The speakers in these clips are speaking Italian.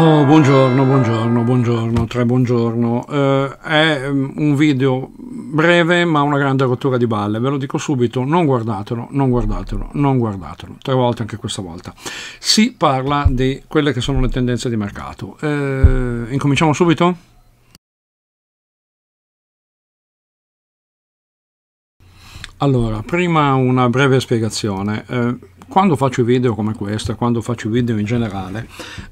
Oh, buongiorno, buongiorno, buongiorno, tre buongiorno. Eh, è mm, un video breve ma una grande rottura di balle, ve lo dico subito, non guardatelo, non guardatelo, non guardatelo, tre volte anche questa volta. Si parla di quelle che sono le tendenze di mercato. Eh, incominciamo subito? Allora, prima una breve spiegazione. Eh, quando faccio video come questo, quando faccio video in generale,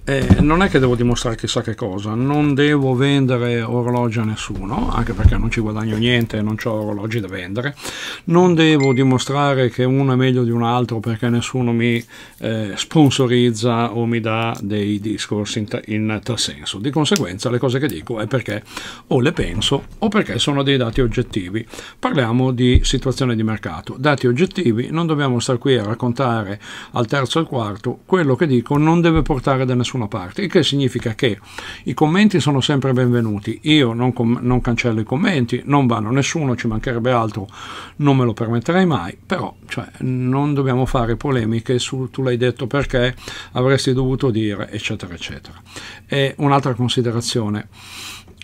eh, non è che devo dimostrare chissà che cosa, non devo vendere orologi a nessuno, anche perché non ci guadagno niente, e non ho orologi da vendere, non devo dimostrare che uno è meglio di un altro perché nessuno mi eh, sponsorizza o mi dà dei discorsi in, in tal senso. Di conseguenza le cose che dico è perché o le penso o perché sono dei dati oggettivi. Parliamo di situazione di mercato. Dati oggettivi, non dobbiamo stare qui a raccontare arrivare al terzo e al quarto, quello che dico non deve portare da nessuna parte, il che significa che i commenti sono sempre benvenuti, io non, non cancello i commenti, non vanno nessuno, ci mancherebbe altro, non me lo permetterei mai, però cioè, non dobbiamo fare polemiche su tu l'hai detto perché avresti dovuto dire, eccetera, eccetera. E un'altra considerazione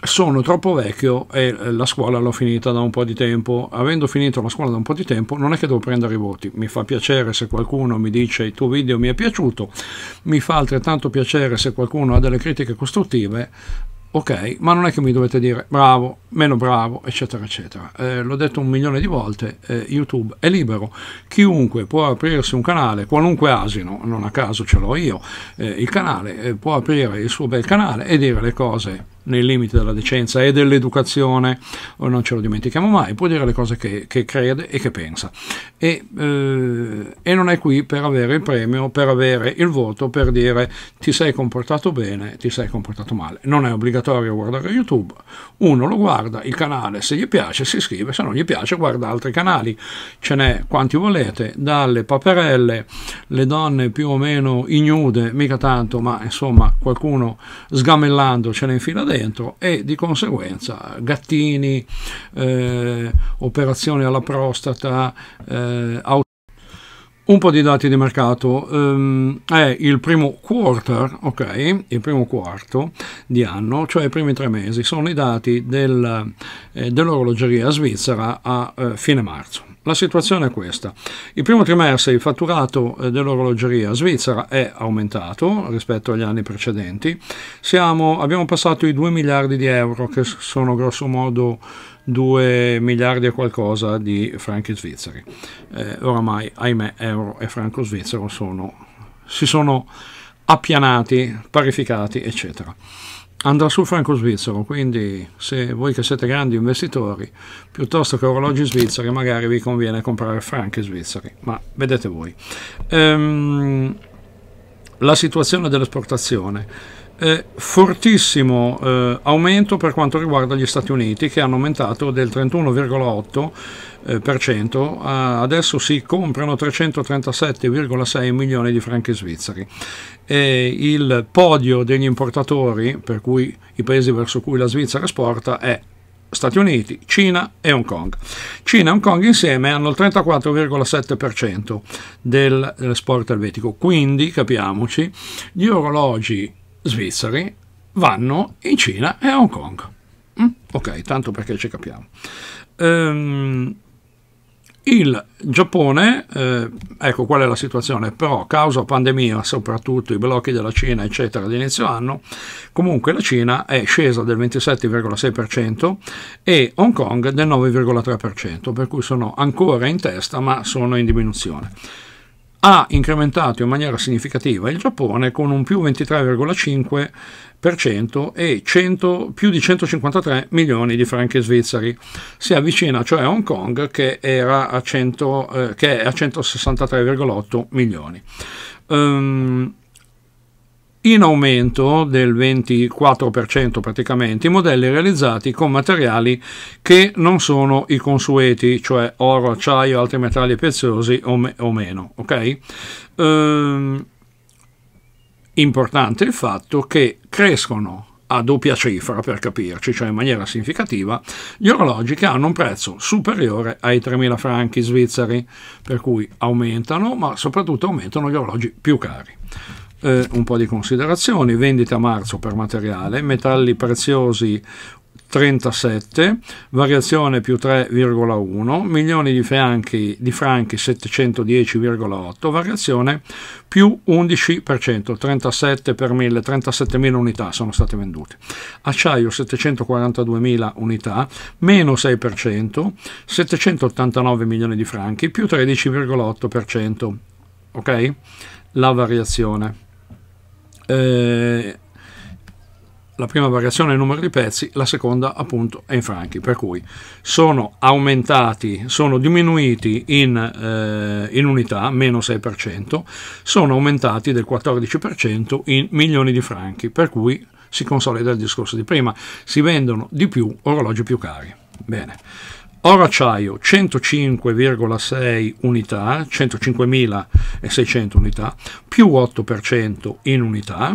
sono troppo vecchio e eh, la scuola l'ho finita da un po' di tempo. Avendo finito la scuola da un po' di tempo, non è che devo prendere i voti. Mi fa piacere se qualcuno mi dice il tuo video mi è piaciuto, mi fa altrettanto piacere se qualcuno ha delle critiche costruttive. Ok, ma non è che mi dovete dire bravo, meno bravo, eccetera, eccetera. Eh, l'ho detto un milione di volte, eh, YouTube è libero, chiunque può aprirsi un canale, qualunque asino, non a caso ce l'ho io, eh, il canale eh, può aprire il suo bel canale e dire le cose nei limiti della decenza e dell'educazione, eh, non ce lo dimentichiamo mai, può dire le cose che, che crede e che pensa. E, eh, e, non è qui per avere il premio, per avere il voto, per dire ti sei comportato bene, ti sei comportato male. Non è obbligatorio guardare YouTube, uno lo guarda, il canale se gli piace si iscrive, se non gli piace guarda altri canali, ce n'è quanti volete, dalle paperelle, le donne più o meno ignude, mica tanto, ma insomma qualcuno sgamellando ce n'è in fila dentro e di conseguenza gattini, eh, operazioni alla prostata, eh, auto un po' di dati di mercato, um, è il primo quarter, ok, il primo quarto di anno, cioè i primi tre mesi, sono i dati del, eh, dell'orologeria svizzera a eh, fine marzo. La situazione è questa. Il primo trimestre il fatturato eh, dell'orologeria svizzera è aumentato rispetto agli anni precedenti. Siamo, abbiamo passato i 2 miliardi di euro, che sono grossomodo 2 miliardi e qualcosa di franchi svizzeri. Eh, oramai, ahimè, euro e franco svizzero sono, si sono appianati, parificati, eccetera andrà sul franco svizzero, quindi se voi che siete grandi investitori, piuttosto che orologi svizzeri, magari vi conviene comprare franchi svizzeri, ma vedete voi. Ehm, la situazione dell'esportazione eh, fortissimo eh, aumento per quanto riguarda gli Stati Uniti che hanno aumentato del 31,8%, eh, adesso si comprano 337,6 milioni di franchi svizzeri. E il podio degli importatori, per cui i paesi verso cui la Svizzera esporta, è Stati Uniti, Cina e Hong Kong. Cina e Hong Kong insieme hanno il 34,7% dell'esport elvetico, quindi capiamoci, gli orologi svizzeri vanno in Cina e a Hong Kong. Mm? Ok, tanto perché ci capiamo. Um, il Giappone, eh, ecco qual è la situazione, però causa pandemia, soprattutto i blocchi della Cina, eccetera, di inizio anno, comunque la Cina è scesa del 27,6% e Hong Kong del 9,3%, per cui sono ancora in testa ma sono in diminuzione ha incrementato in maniera significativa il Giappone con un più 23,5% e 100, più di 153 milioni di franchi svizzeri. Si avvicina cioè a Hong Kong che, era a 100, eh, che è a 163,8 milioni. Um, in aumento del 24% praticamente i modelli realizzati con materiali che non sono i consueti, cioè oro, acciaio, altri metalli preziosi o, me- o meno. Ok? Ehm, importante il fatto che crescono a doppia cifra per capirci, cioè in maniera significativa, gli orologi che hanno un prezzo superiore ai 3.000 franchi svizzeri, per cui aumentano, ma soprattutto aumentano gli orologi più cari eh, un po' di considerazioni, vendita a marzo per materiale, metalli preziosi 37, variazione più 3,1, milioni di franchi, di franchi 710,8, variazione più 11%, 37 per 1000, 37.000 unità sono state vendute. Acciaio 742.000 unità, meno 6%, 789 milioni di franchi, più 13,8%, ok? La variazione. Eh, la prima variazione è il numero di pezzi, la seconda appunto è in franchi, per cui sono aumentati, sono diminuiti in, eh, in unità, meno 6%, sono aumentati del 14% in milioni di franchi, per cui si consolida il discorso di prima, si vendono di più orologi più cari. Bene. Oro acciaio 105,6 unità, 105.600 unità, più 8% in unità,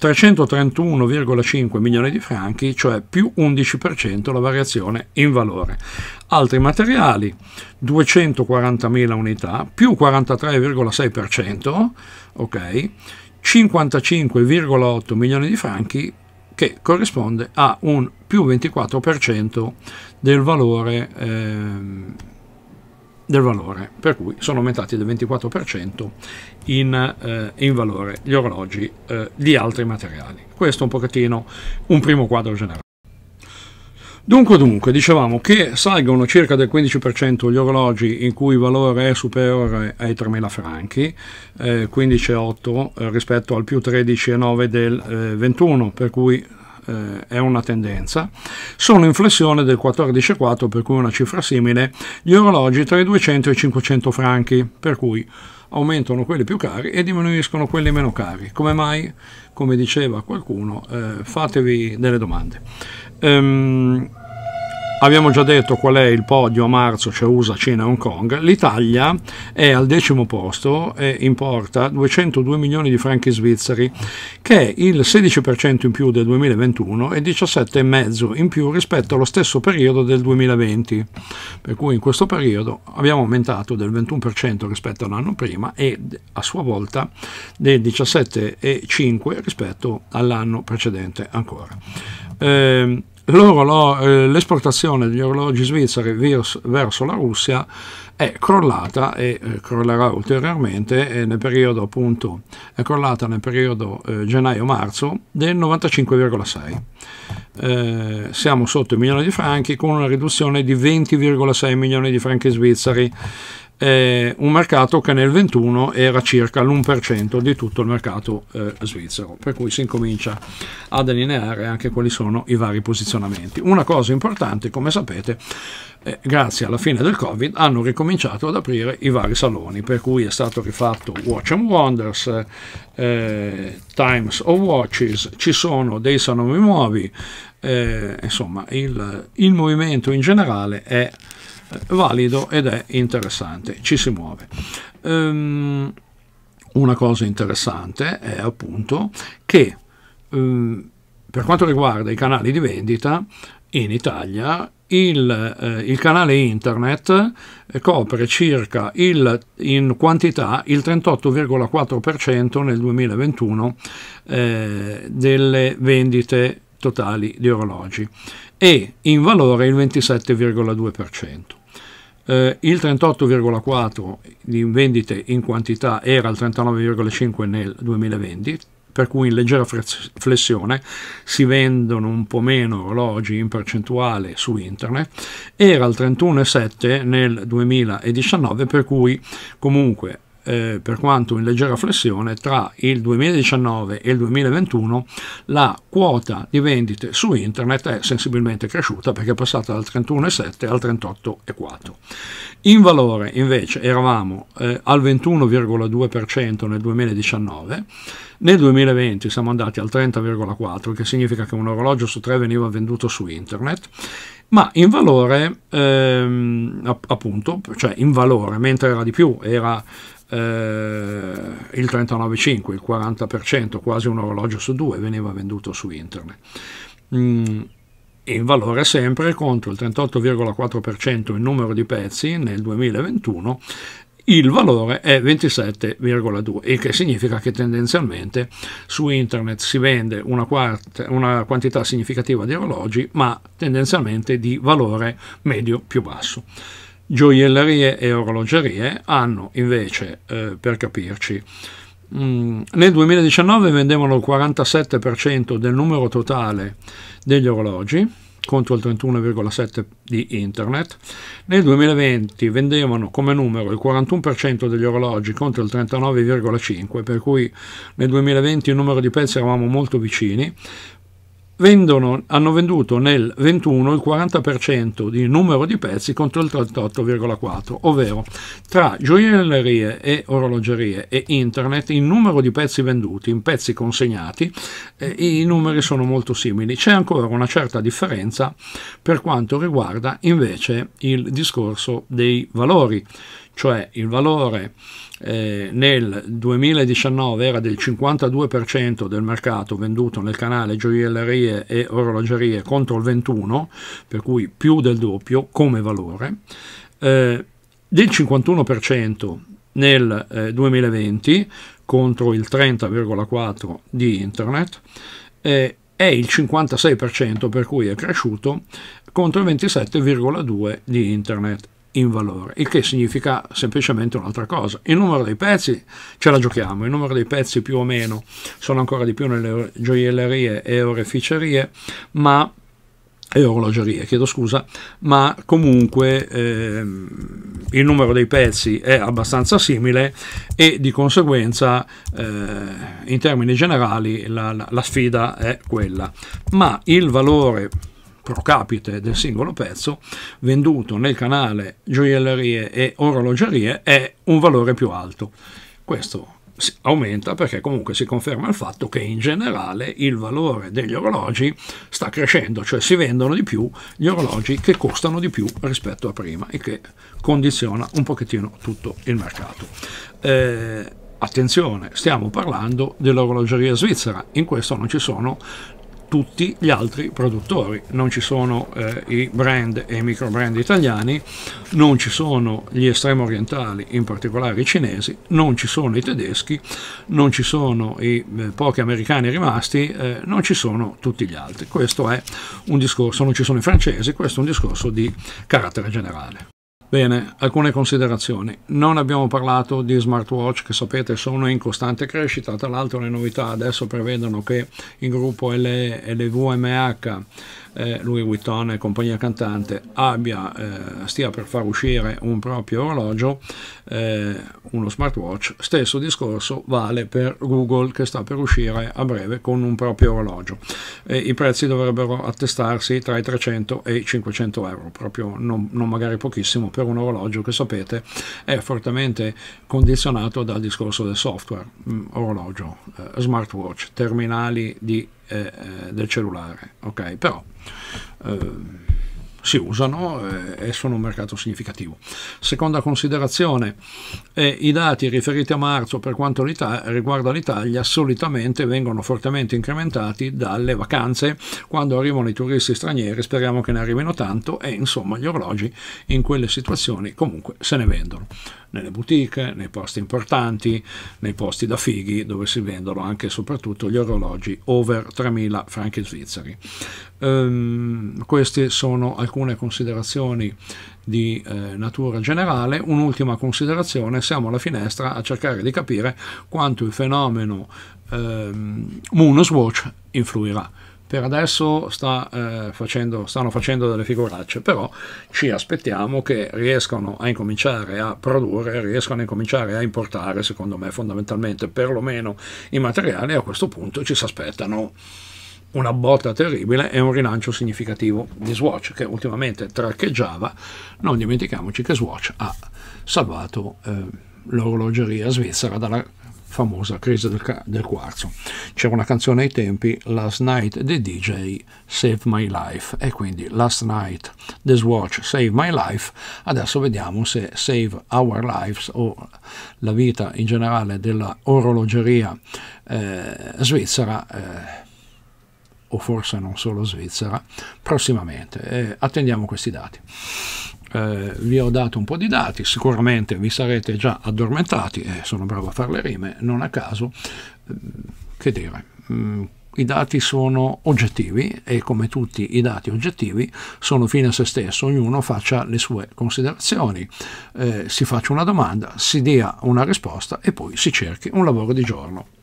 331,5 milioni di franchi, cioè più 11% la variazione in valore. Altri materiali 240.000 unità, più 43,6%, ok? 55,8 milioni di franchi che corrisponde a un più 24% del valore, ehm, del valore, per cui sono aumentati del 24% in, eh, in, valore gli orologi eh, di altri materiali. Questo è un pochettino un primo quadro generale. Dunque, dunque, dicevamo che salgono circa del 15% gli orologi in cui il valore è superiore ai 3.000 franchi, eh, 15,8 eh, rispetto al più 13,9 del eh, 21, per cui eh, è una tendenza, sono in flessione del 14,4 per cui una cifra simile, gli orologi tra i 200 e i 500 franchi, per cui aumentano quelli più cari e diminuiscono quelli meno cari. Come mai? Come diceva qualcuno, eh, fatevi delle domande. Ehm, Abbiamo già detto qual è il podio a marzo, c'è cioè USA, Cina e Hong Kong. L'Italia è al decimo posto e importa 202 milioni di franchi svizzeri, che è il 16% in più del 2021 e 17,5% in più rispetto allo stesso periodo del 2020. Per cui in questo periodo abbiamo aumentato del 21% rispetto all'anno prima e a sua volta del 17,5% rispetto all'anno precedente ancora. Ehm, eh, l'esportazione degli orologi svizzeri verso la Russia è crollata e eh, crollerà ulteriormente eh, nel periodo appunto è crollata nel periodo gennaio-marzo del 95,6 eh, siamo sotto i milioni di franchi con una riduzione di 20,6 milioni di franchi svizzeri eh, un mercato che nel 21 era circa l'1% di tutto il mercato eh, svizzero, per cui si incomincia a delineare anche quali sono i vari posizionamenti. Una cosa importante, come sapete, eh, grazie alla fine del Covid hanno ricominciato ad aprire i vari saloni, per cui è stato rifatto Watch and Wonders, eh, Times of Watches, ci sono dei saloni nuovi, eh, insomma il, il movimento in generale è valido ed è interessante, ci si muove. Um, una cosa interessante è appunto che um, per quanto riguarda i canali di vendita in Italia il, eh, il, canale internet eh, copre circa il, in quantità il 38,4% nel 2021 eh, delle vendite totali di orologi e in valore il 27,2% eh, il 38,4 di vendite in quantità era il 39,5 nel 2020, per cui in leggera flessione si vendono un po' meno orologi in percentuale su internet, era il 31,7 nel 2019, per cui comunque eh, per quanto in leggera flessione, tra il 2019 e il 2021 la quota di vendite su internet è sensibilmente cresciuta perché è passata dal 31,7 al 38,4. In valore invece eravamo eh, al 21,2% nel 2019, nel 2020 siamo andati al 30,4 che significa che un orologio su tre veniva venduto su internet ma in valore, ehm, appunto, cioè in valore, mentre era di più, era eh, il 39,5, il 40%, quasi un orologio su due veniva venduto su internet. Mm, in valore sempre contro il 38,4% in numero di pezzi nel 2021 il valore è 27,2, il che significa che tendenzialmente su internet si vende una, quarta, una quantità significativa di orologi, ma tendenzialmente di valore medio più basso. Gioiellerie e orologerie hanno invece, eh, per capirci, mm, nel 2019 vendevano il 47% del numero totale degli orologi, contro il 31,7% di internet. Nel 2020 vendevano come numero il 41% degli orologi contro il 39,5%, per cui nel 2020 il numero di pezzi eravamo molto vicini, vendono, hanno venduto nel 21 il 40% di numero di pezzi contro il 38,4%, ovvero tra gioiellerie e orologerie e internet il numero di pezzi venduti in pezzi consegnati eh, i numeri sono molto simili. C'è ancora una certa differenza per quanto riguarda invece il discorso dei valori cioè il valore eh, nel 2019 era del 52% del mercato venduto nel canale gioiellerie e orologerie contro il 21%, per cui più del doppio come valore, eh, del 51% nel eh, 2020 contro il 30,4% di internet, eh, è il 56% per cui è cresciuto contro il 27,2% di internet in valore, il che significa semplicemente un'altra cosa. Il numero dei pezzi ce la giochiamo, il numero dei pezzi più o meno sono ancora di più nelle gioiellerie e oreficerie, ma e orologerie, chiedo scusa, ma comunque ehm, il numero dei pezzi è abbastanza simile e di conseguenza eh, in termini generali la, la, la sfida è quella. Ma il valore pro capite del singolo pezzo venduto nel canale gioiellerie e orologerie è un valore più alto. Questo aumenta perché comunque si conferma il fatto che in generale il valore degli orologi sta crescendo, cioè si vendono di più gli orologi che costano di più rispetto a prima e che condiziona un pochettino tutto il mercato. Eh, attenzione, stiamo parlando dell'orologeria svizzera, in questo non ci sono tutti gli altri produttori, non ci sono eh, i brand e i micro brand italiani, non ci sono gli estremo orientali, in particolare i cinesi, non ci sono i tedeschi, non ci sono i eh, pochi americani rimasti, eh, non ci sono tutti gli altri. Questo è un discorso, non ci sono i francesi, questo è un discorso di carattere generale. Bene, alcune considerazioni. Non abbiamo parlato di smartwatch che sapete sono in costante crescita, tra l'altro le novità adesso prevedono che il gruppo L- LVMH eh, Louis Vuitton e compagnia cantante abbia, eh, stia per far uscire un proprio orologio, eh, uno smartwatch, stesso discorso vale per Google che sta per uscire a breve con un proprio orologio. E I prezzi dovrebbero attestarsi tra i 300 e i 500 euro, proprio non, non magari pochissimo per un orologio che sapete è fortemente condizionato dal discorso del software, mh, mm, orologio, eh, smartwatch, terminali di eh, eh, del cellulare, ok? Però eh, si usano eh, e sono un mercato significativo. Seconda considerazione, eh, i dati riferiti a marzo per quanto riguarda l'Italia solitamente vengono fortemente incrementati dalle vacanze, quando arrivano i turisti stranieri, speriamo che ne arrivino tanto e insomma gli orologi in quelle situazioni comunque se ne vendono nelle boutique, nei posti importanti, nei posti da fighi dove si vendono anche e soprattutto gli orologi over 3.000 franchi svizzeri. Um, questi sono alcuni alcune considerazioni di eh, natura generale, un'ultima considerazione, siamo alla finestra a cercare di capire quanto il fenomeno ehm, Moonswatch influirà. Per adesso sta, eh, facendo, stanno facendo delle figuracce, però ci aspettiamo che riescano a incominciare a produrre, riescano a incominciare a importare, secondo me fondamentalmente, perlomeno i materiali, a questo punto ci si aspettano una botta terribile e un rilancio significativo di Swatch che ultimamente traccheggiava. Non dimentichiamoci che Swatch ha salvato eh, l'orologeria svizzera dalla famosa crisi del, del quarzo. C'era una canzone ai tempi, Last Night the DJ Saved My Life, e quindi Last Night the Swatch Saved My Life. Adesso vediamo se Save Our Lives o la vita in generale dell'orologeria eh, svizzera. Eh, o forse non solo Svizzera, prossimamente. Eh, attendiamo questi dati. Eh, vi ho dato un po' di dati, sicuramente vi sarete già addormentati, eh, sono bravo a fare le rime, non a caso. Eh, che dire? Mm, i dati sono oggettivi e come tutti i dati oggettivi sono fine a se stesso, ognuno faccia le sue considerazioni, eh, si faccia una domanda, si dia una risposta e poi si cerchi un lavoro di giorno.